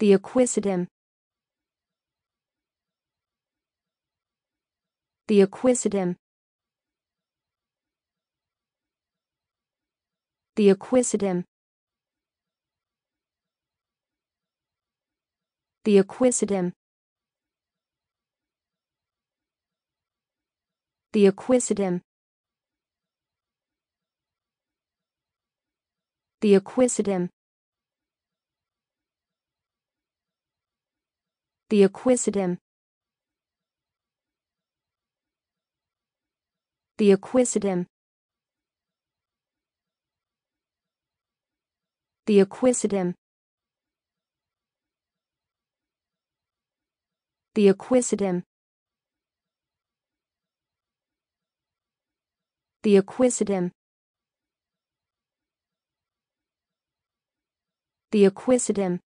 The acquisitum. The acquisitum. The acquisitum. The acquisitum. The acquisitum. The acquisitum. The acquisitum. The acquisitum. The acquisitum. The acquisitum. The acquisitum. The acquisitum.